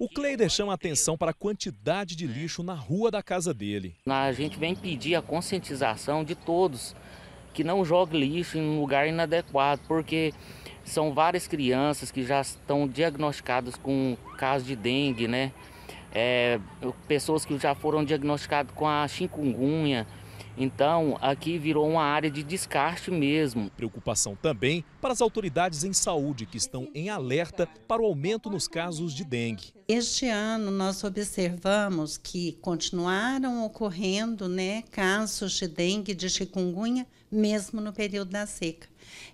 O Cleider chama atenção para a quantidade de lixo na rua da casa dele. A gente vem pedir a conscientização de todos que não jogue lixo em um lugar inadequado, porque são várias crianças que já estão diagnosticadas com casos de dengue, né? É, pessoas que já foram diagnosticadas com a chikungunya, então, aqui virou uma área de descarte mesmo. Preocupação também para as autoridades em saúde que estão em alerta para o aumento nos casos de dengue. Este ano nós observamos que continuaram ocorrendo, né, casos de dengue, de chikungunya, mesmo no período da seca.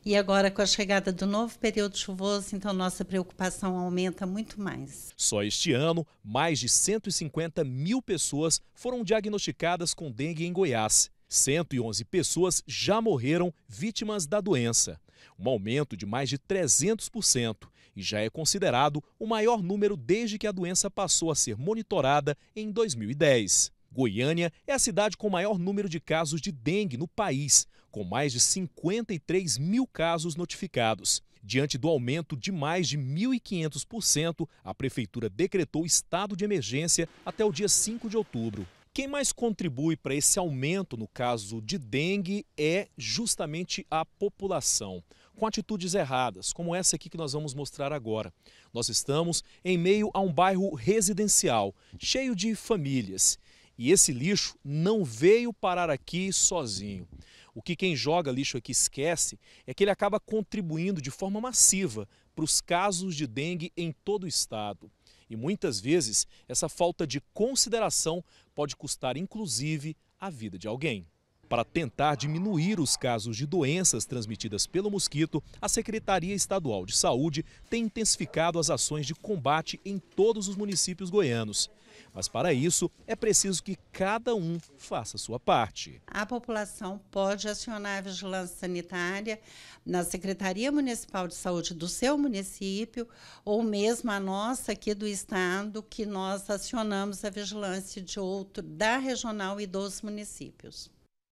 E agora, com a chegada do novo período chuvoso, então nossa preocupação aumenta muito mais. Só este ano, mais de 150 mil pessoas foram diagnosticadas com dengue em Goiás. 111 pessoas já morreram vítimas da doença, um aumento de mais de 300% e já é considerado o maior número desde que a doença passou a ser monitorada em 2010. Goiânia é a cidade com maior número de casos de dengue no país, com mais de 53 mil casos notificados. Diante do aumento de mais de 1.500%, a Prefeitura decretou estado de emergência até o dia 5 de outubro. Quem mais contribui para esse aumento no caso de dengue é justamente a população, com atitudes erradas, como essa aqui que nós vamos mostrar agora. Nós estamos em meio a um bairro residencial, cheio de famílias. E esse lixo não veio parar aqui sozinho. O que quem joga lixo aqui esquece é que ele acaba contribuindo de forma massiva para os casos de dengue em todo o estado. E muitas vezes, essa falta de consideração pode custar, inclusive, a vida de alguém. Para tentar diminuir os casos de doenças transmitidas pelo mosquito, a Secretaria Estadual de Saúde tem intensificado as ações de combate em todos os municípios goianos. Mas para isso, é preciso que cada um faça sua parte. A população pode acionar a vigilância sanitária na Secretaria Municipal de Saúde do seu município ou mesmo a nossa aqui do estado, que nós acionamos a vigilância de outro da regional e dos municípios.